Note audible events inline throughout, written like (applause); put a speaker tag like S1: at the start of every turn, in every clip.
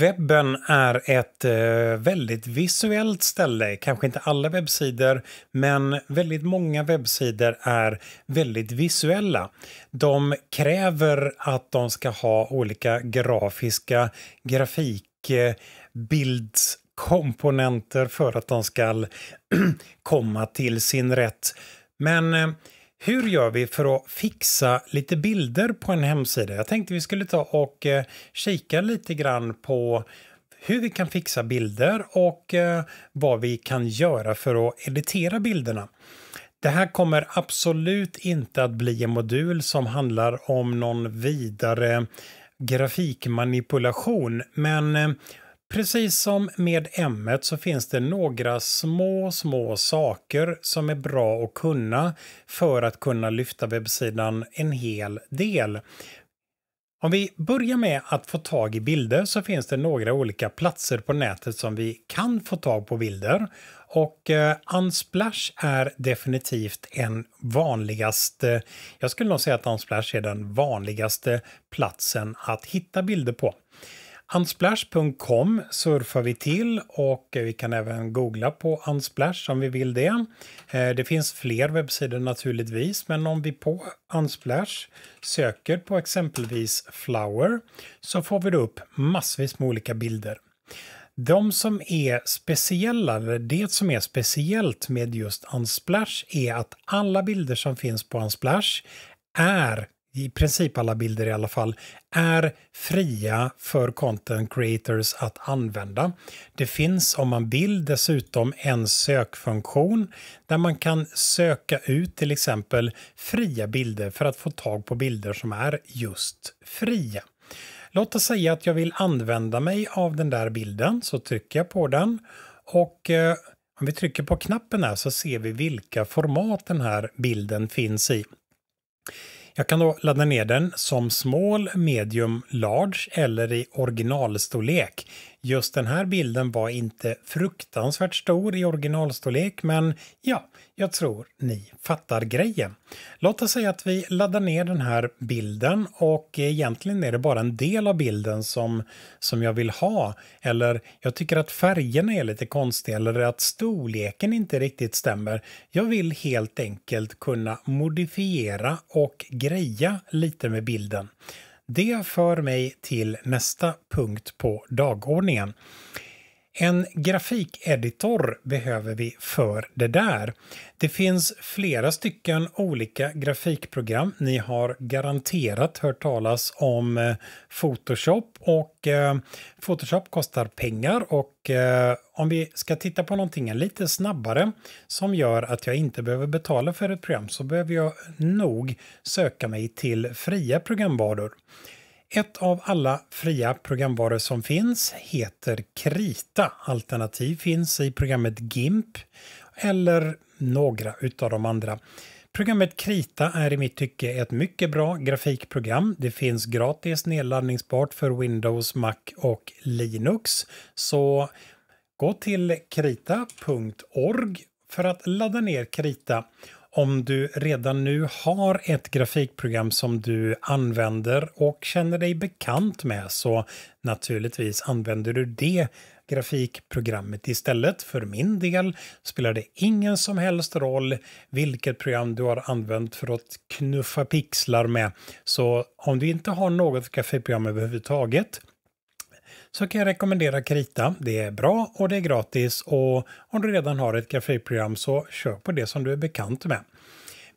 S1: Webben är ett eh, väldigt visuellt ställe, kanske inte alla webbsidor, men väldigt många webbsidor är väldigt visuella. De kräver att de ska ha olika grafiska grafikbildskomponenter eh, för att de ska (clears throat) komma till sin rätt. Men eh, hur gör vi för att fixa lite bilder på en hemsida? Jag tänkte vi skulle ta och eh, kika lite grann på hur vi kan fixa bilder och eh, vad vi kan göra för att editera bilderna. Det här kommer absolut inte att bli en modul som handlar om någon vidare grafikmanipulation, men eh, Precis som med m så finns det några små, små saker som är bra att kunna för att kunna lyfta webbsidan en hel del. Om vi börjar med att få tag i bilder så finns det några olika platser på nätet som vi kan få tag på bilder. Och eh, Unsplash är definitivt en vanligaste, jag skulle nog säga att Unsplash är den vanligaste platsen att hitta bilder på. Unsplash.com surfar vi till och vi kan även googla på Unsplash om vi vill det. Eh, det finns fler webbsidor naturligtvis, men om vi på Unsplash söker på exempelvis Flower så får vi upp massvis med olika bilder. De som är speciella, eller det som är speciellt med just Unsplash är att alla bilder som finns på Unsplash är i princip alla bilder i alla fall, är fria för content creators att använda. Det finns om man vill dessutom en sökfunktion där man kan söka ut till exempel fria bilder för att få tag på bilder som är just fria. Låt oss säga att jag vill använda mig av den där bilden så trycker jag på den och eh, om vi trycker på knappen här så ser vi vilka format den här bilden finns i. Jag kan då ladda ner den som small, medium, large eller i originalstorlek Just den här bilden var inte fruktansvärt stor i originalstorlek, men ja, jag tror ni fattar grejen. Låt oss säga att vi laddar ner den här bilden och egentligen är det bara en del av bilden som, som jag vill ha. Eller jag tycker att färgerna är lite konstiga eller att storleken inte riktigt stämmer. Jag vill helt enkelt kunna modifiera och greja lite med bilden. Det för mig till nästa punkt på dagordningen. En grafikeditor behöver vi för det där. Det finns flera stycken olika grafikprogram. Ni har garanterat hört talas om eh, Photoshop och eh, Photoshop kostar pengar och eh, om vi ska titta på någonting lite snabbare som gör att jag inte behöver betala för ett program så behöver jag nog söka mig till fria programvaror. Ett av alla fria programvaror som finns heter Krita. Alternativ finns i programmet GIMP eller några utav de andra. Programmet Krita är i mitt tycke ett mycket bra grafikprogram. Det finns gratis nedladdningsbart för Windows, Mac och Linux. Så gå till krita.org för att ladda ner Krita om du redan nu har ett grafikprogram som du använder och känner dig bekant med så naturligtvis använder du det grafikprogrammet istället. För min del spelar det ingen som helst roll vilket program du har använt för att knuffa pixlar med. Så om du inte har något grafikprogram överhuvudtaget så kan jag rekommendera Krita. Det är bra och det är gratis och om du redan har ett grafikprogram så kör på det som du är bekant med.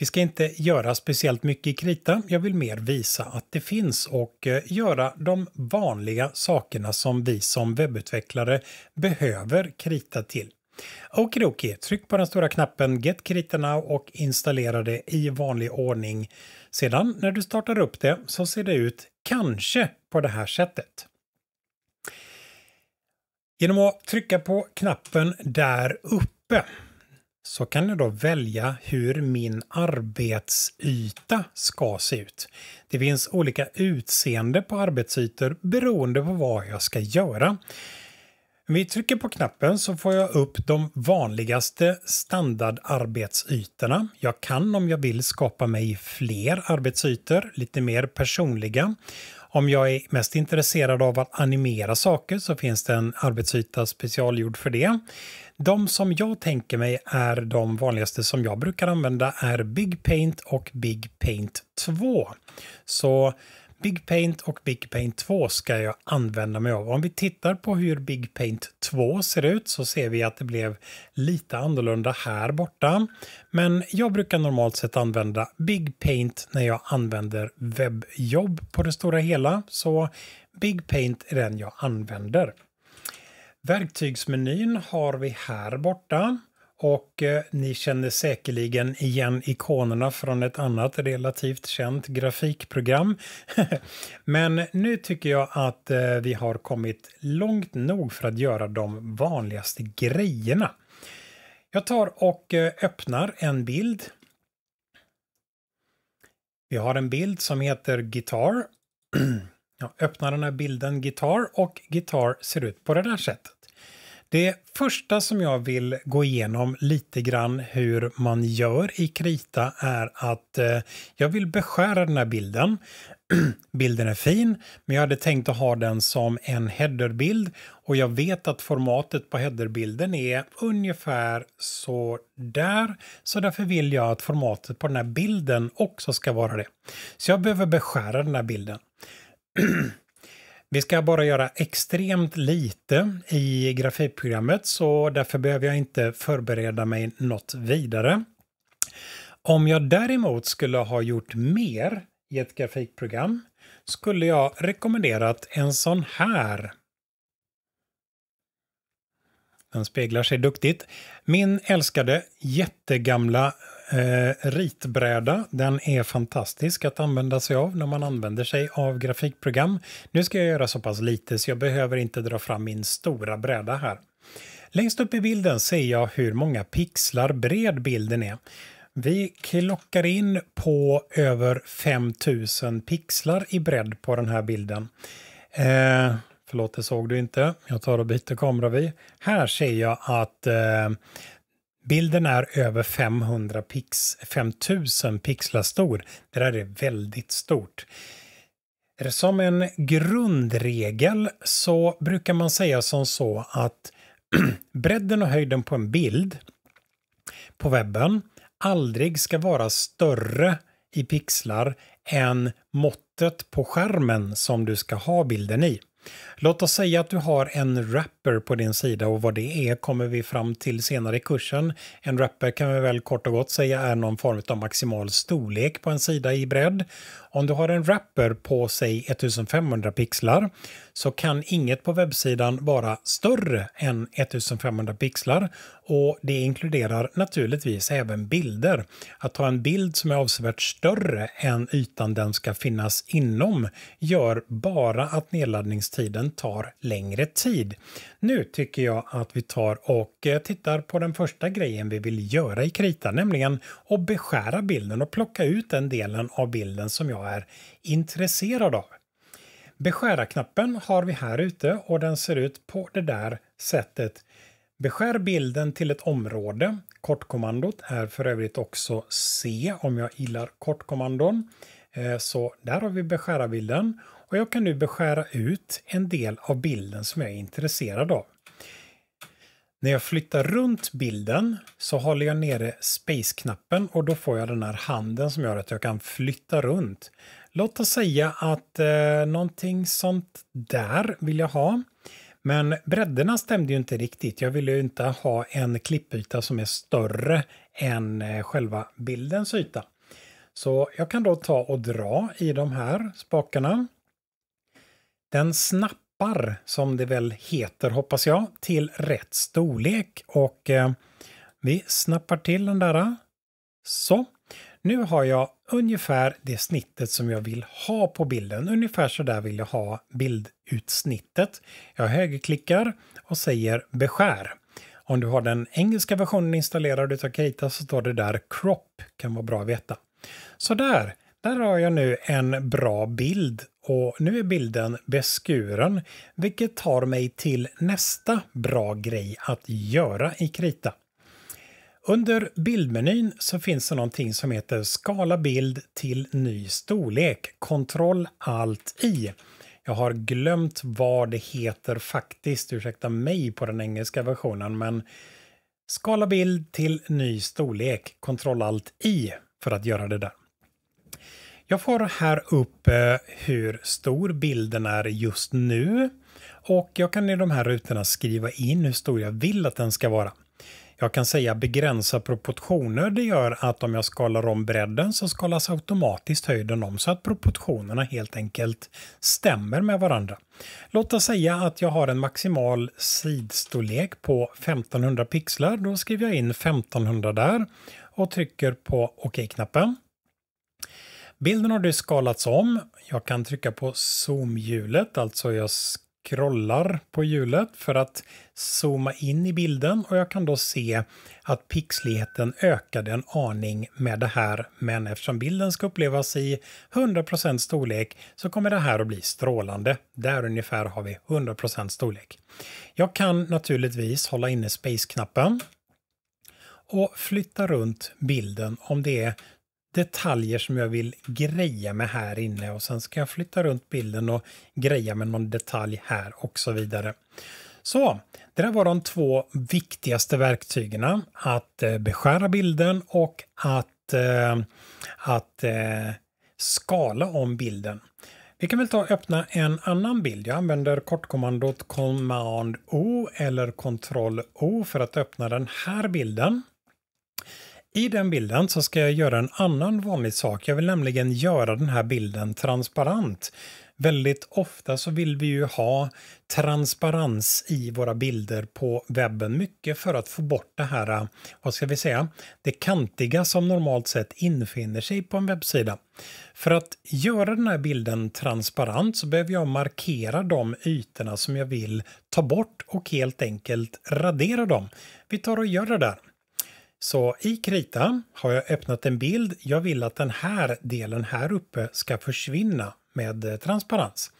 S1: Vi ska inte göra speciellt mycket i Krita. Jag vill mer visa att det finns och eh, göra de vanliga sakerna som vi som webbutvecklare behöver Krita till. Okidoki, tryck på den stora knappen Get Krita Now och installera det i vanlig ordning. Sedan när du startar upp det så ser det ut kanske på det här sättet. Genom att trycka på knappen där uppe så kan jag då välja hur min arbetsyta ska se ut. Det finns olika utseende på arbetsytor beroende på vad jag ska göra. Om vi trycker på knappen så får jag upp de vanligaste standardarbetsytorna. Jag kan om jag vill skapa mig fler arbetsytor, lite mer personliga. Om jag är mest intresserad av att animera saker så finns det en arbetsyta specialgjord för det. De som jag tänker mig är de vanligaste som jag brukar använda är Big Paint och Big Paint 2. Så Big Paint och Big Paint 2 ska jag använda mig av. Om vi tittar på hur Big Paint 2 ser ut så ser vi att det blev lite annorlunda här borta. Men jag brukar normalt sett använda Big Paint när jag använder webbjobb på det stora hela. Så Big Paint är den jag använder. Verktygsmenyn har vi här borta. Och eh, ni känner säkerligen igen ikonerna från ett annat relativt känt grafikprogram. (laughs) Men nu tycker jag att eh, vi har kommit långt nog för att göra de vanligaste grejerna. Jag tar och eh, öppnar en bild. Vi har en bild som heter Guitar. (clears throat) Jag öppnar den här bilden Guitar och Guitar ser ut på det där sättet. Det första som jag vill gå igenom lite grann hur man gör i krita är att eh, jag vill beskära den här bilden. (clears throat) bilden är fin, men jag hade tänkt att ha den som en headerbild och jag vet att formatet på headerbilden är ungefär så där. Så därför vill jag att formatet på den här bilden också ska vara det. Så jag behöver beskära den här bilden. (clears throat) Vi ska bara göra extremt lite i grafikprogrammet så därför behöver jag inte förbereda mig något vidare. Om jag däremot skulle ha gjort mer i ett grafikprogram skulle jag rekommenderat en sån här. Den speglar sig duktigt. Min älskade jättegamla Eh, ritbräda, den är fantastisk att använda sig av när man använder sig av grafikprogram. Nu ska jag göra så pass lite så jag behöver inte dra fram min stora bräda här. Längst upp i bilden ser jag hur många pixlar bred bilden är. Vi klockar in på över 5000 pixlar i bredd på den här bilden. Eh, förlåt, det såg du inte. Jag tar och byter kameravy. Här ser jag att eh, Bilden är över 500 pix, 5000 pixlar stor. Det där är väldigt stort. Som en grundregel så brukar man säga som så att (clears throat) bredden och höjden på en bild på webben aldrig ska vara större i pixlar än måttet på skärmen som du ska ha bilden i. Låt oss säga att du har en Rapper på din sida och vad det är kommer vi fram till senare i kursen. En Rapper kan vi väl kort och gott säga är någon form av maximal storlek på en sida i bredd. Om du har en Rapper på säg 1500 pixlar så kan inget på webbsidan vara större än 1500 pixlar och det inkluderar naturligtvis även bilder. Att ha en bild som är avsevärt större än ytan den ska finnas inom gör bara att nedladdningstiden tar längre tid. Nu tycker jag att vi tar och eh, tittar på den första grejen vi vill göra i krita, nämligen att beskära bilden och plocka ut den delen av bilden som jag är intresserad av. Beskära-knappen har vi här ute och den ser ut på det där sättet. Beskär bilden till ett område. Kortkommandot är för övrigt också C om jag gillar kortkommandon. Eh, så där har vi beskära bilden och jag kan nu beskära ut en del av bilden som jag är intresserad av. När jag flyttar runt bilden så håller jag nere space-knappen och då får jag den här handen som gör att jag kan flytta runt. Låt oss säga att eh, någonting sånt där vill jag ha. Men bredderna stämde ju inte riktigt. Jag ville ju inte ha en klippyta som är större än eh, själva bildens yta. Så jag kan då ta och dra i de här spakarna. Den snappar, som det väl heter hoppas jag, till rätt storlek och eh, vi snappar till den där. Så. Nu har jag ungefär det snittet som jag vill ha på bilden. Ungefär så där vill jag ha bildutsnittet. Jag högerklickar och säger beskär. Om du har den engelska versionen installerad utav Krita så står det där crop. Kan vara bra att veta. Så där, där har jag nu en bra bild och nu är bilden beskuren vilket tar mig till nästa bra grej att göra i Krita. Under bildmenyn så finns det någonting som heter skala bild till ny storlek, Ctrl Alt I. Jag har glömt vad det heter faktiskt, ursäkta mig på den engelska versionen, men skala bild till ny storlek, Ctrl Alt I för att göra det där. Jag får här upp eh, hur stor bilden är just nu och jag kan i de här rutorna skriva in hur stor jag vill att den ska vara jag kan säga begränsa proportioner. Det gör att om jag skalar om bredden så skalas automatiskt höjden om så att proportionerna helt enkelt stämmer med varandra. Låt oss säga att jag har en maximal sidstorlek på 1500 pixlar. Då skriver jag in 1500 där och trycker på OK-knappen. Bilden har nu skalats om. Jag kan trycka på zoomhjulet, alltså jag scrollar på hjulet för att zooma in i bilden och jag kan då se att pixligheten ökade en aning med det här. Men eftersom bilden ska upplevas i 100% storlek så kommer det här att bli strålande. Där ungefär har vi 100% storlek. Jag kan naturligtvis hålla inne space-knappen och flytta runt bilden om det är detaljer som jag vill greja med här inne och sen ska jag flytta runt bilden och greja med någon detalj här och så vidare. Så, det där var de två viktigaste verktygen. Att eh, beskära bilden och att, eh, att eh, skala om bilden. Vi kan väl ta och öppna en annan bild. Jag använder kortkommandot Command O eller Ctrl O för att öppna den här bilden. I den bilden så ska jag göra en annan vanlig sak. Jag vill nämligen göra den här bilden transparent. Väldigt ofta så vill vi ju ha transparens i våra bilder på webben. Mycket för att få bort det här, äh, vad ska vi säga, det kantiga som normalt sett infinner sig på en webbsida. För att göra den här bilden transparent så behöver jag markera de ytorna som jag vill ta bort och helt enkelt radera dem. Vi tar och gör det där. Så i krita har jag öppnat en bild. Jag vill att den här delen här uppe ska försvinna med eh, transparens.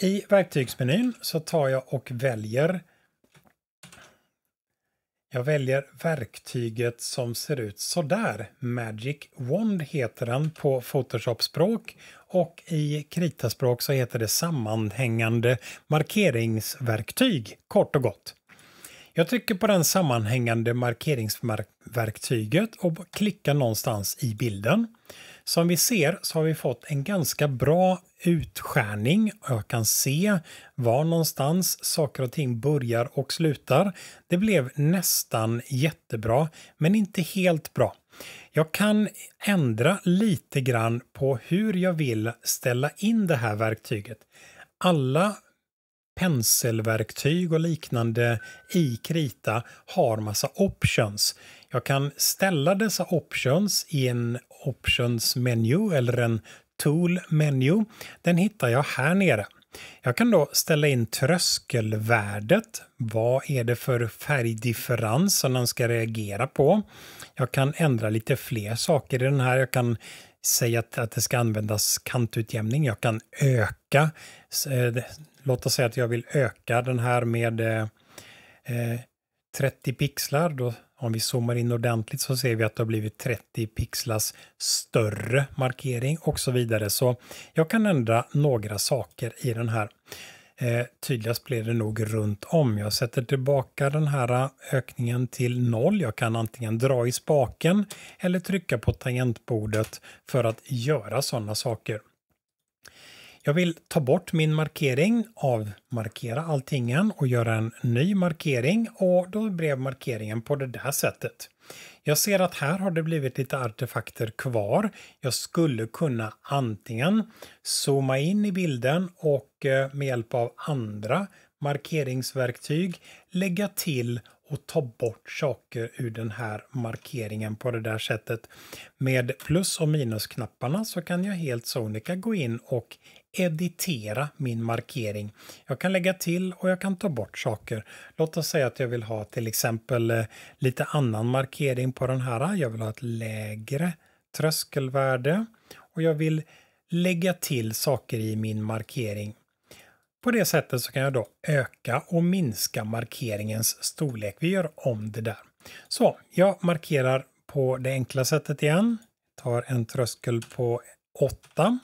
S1: I verktygsmenyn så tar jag och väljer jag väljer verktyget som ser ut så där. Magic Wand heter den på Photoshop-språk och i kritaspråk så heter det sammanhängande markeringsverktyg kort och gott. Jag trycker på den sammanhängande markeringsverktyget och klickar någonstans i bilden. Som vi ser så har vi fått en ganska bra utskärning och jag kan se var någonstans saker och ting börjar och slutar. Det blev nästan jättebra, men inte helt bra. Jag kan ändra lite grann på hur jag vill ställa in det här verktyget. Alla penselverktyg och liknande i krita har massa options. Jag kan ställa dessa options i en options-menu eller en tool-menu. Den hittar jag här nere. Jag kan då ställa in tröskelvärdet. Vad är det för färgdifferens som den ska reagera på? Jag kan ändra lite fler saker i den här. Jag kan säga att, att det ska användas kantutjämning. Jag kan öka eh, låt oss säga att jag vill öka den här med eh, 30 eh, pixlar. Då, om vi zoomar in ordentligt så ser vi att det har blivit 30 pixlars större markering och så vidare. Så jag kan ändra några saker i den här. Eh, tydligast blir det nog runt om. Jag sätter tillbaka den här eh, ökningen till noll. Jag kan antingen dra i spaken eller trycka på tangentbordet för att göra sådana saker. Jag vill ta bort min markering, avmarkera alltingen och göra en ny markering och då blev markeringen på det där sättet. Jag ser att här har det blivit lite artefakter kvar. Jag skulle kunna antingen zooma in i bilden och eh, med hjälp av andra markeringsverktyg lägga till och ta bort saker ur den här markeringen på det där sättet. Med plus och minusknapparna så kan jag helt sonika gå in och editera min markering. Jag kan lägga till och jag kan ta bort saker. Låt oss säga att jag vill ha till exempel eh, lite annan markering på den här. Jag vill ha ett lägre tröskelvärde och jag vill lägga till saker i min markering. På det sättet så kan jag då öka och minska markeringens storlek. Vi gör om det där. Så jag markerar på det enkla sättet igen. Tar en tröskel på 8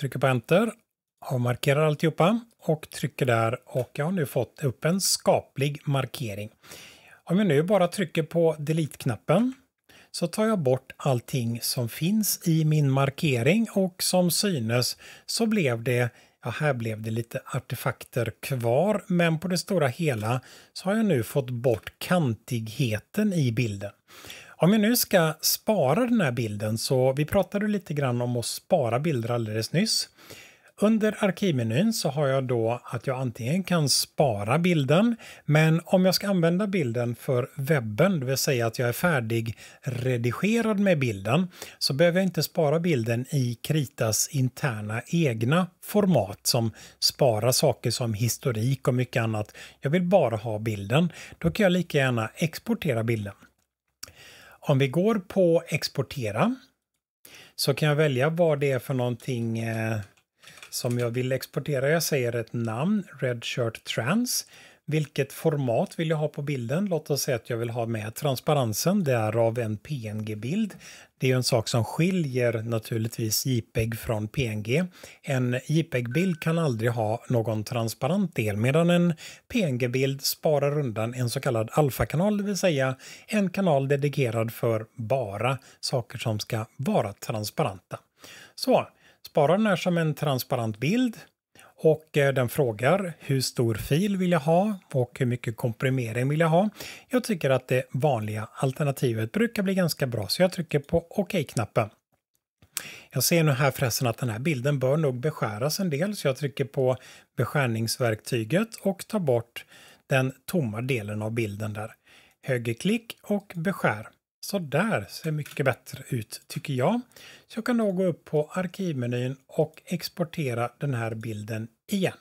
S1: trycker på enter, avmarkerar alltihopa och trycker där och jag har nu fått upp en skaplig markering. Om jag nu bara trycker på delete-knappen så tar jag bort allting som finns i min markering och som synes så blev det, ja här blev det lite artefakter kvar men på det stora hela så har jag nu fått bort kantigheten i bilden. Om jag nu ska spara den här bilden så vi pratade lite grann om att spara bilder alldeles nyss. Under arkivmenyn så har jag då att jag antingen kan spara bilden, men om jag ska använda bilden för webben, det vill säga att jag är färdig redigerad med bilden, så behöver jag inte spara bilden i Kritas interna egna format som sparar saker som historik och mycket annat. Jag vill bara ha bilden. Då kan jag lika gärna exportera bilden. Om vi går på exportera så kan jag välja vad det är för någonting eh, som jag vill exportera. Jag säger ett namn, Redshirt Trans. Vilket format vill jag ha på bilden? Låt oss säga att jag vill ha med transparensen, därav en PNG-bild. Det är en sak som skiljer naturligtvis JPEG från PNG. En JPEG-bild kan aldrig ha någon transparent del medan en PNG-bild sparar undan en så kallad alfakanal, det vill säga en kanal dedikerad för bara saker som ska vara transparenta. Så, spara den här som en transparent bild. Och eh, den frågar hur stor fil vill jag ha och hur mycket komprimering vill jag ha. Jag tycker att det vanliga alternativet brukar bli ganska bra så jag trycker på OK-knappen. jag ser nu här förresten att den här bilden bör nog beskäras en del så jag trycker på beskärningsverktyget och tar bort den tomma delen av bilden där. Högerklick och beskär. Så där ser mycket bättre ut tycker jag. Så jag kan då gå upp på arkivmenyn och exportera den här bilden igen.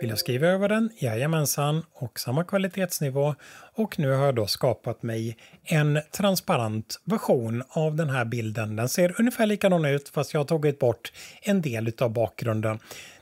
S1: Vill jag skriva över den? Jajamensan, och samma kvalitetsnivå. Och nu har jag då skapat mig en transparent version av den här bilden. Den ser ungefär likadan ut fast jag har tagit bort en del av bakgrunden.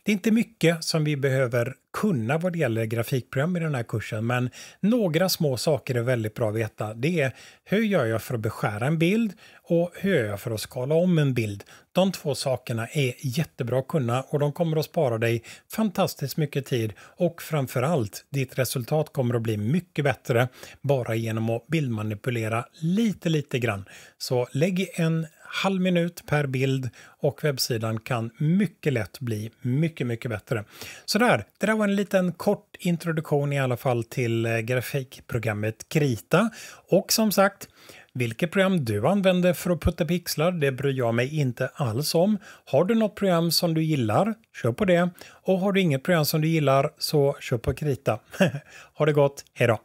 S1: Det är inte mycket som vi behöver kunna vad det gäller grafikprogram i den här kursen, men några små saker är väldigt bra att veta. Det är hur gör jag för att beskära en bild och hur gör jag för att skala om en bild? De två sakerna är jättebra att kunna och de kommer att spara dig fantastiskt mycket tid och framför allt ditt resultat kommer att bli mycket bättre bara genom att bildmanipulera lite, lite grann. Så lägg en halv minut per bild och webbsidan kan mycket lätt bli mycket, mycket bättre. Så där, det där var en liten kort introduktion i alla fall till eh, grafikprogrammet Krita. Och som sagt, vilket program du använder för att putta pixlar, det bryr jag mig inte alls om. Har du något program som du gillar, kör på det. Och har du inget program som du gillar, så kör på Krita. (laughs) ha det gott, hejdå!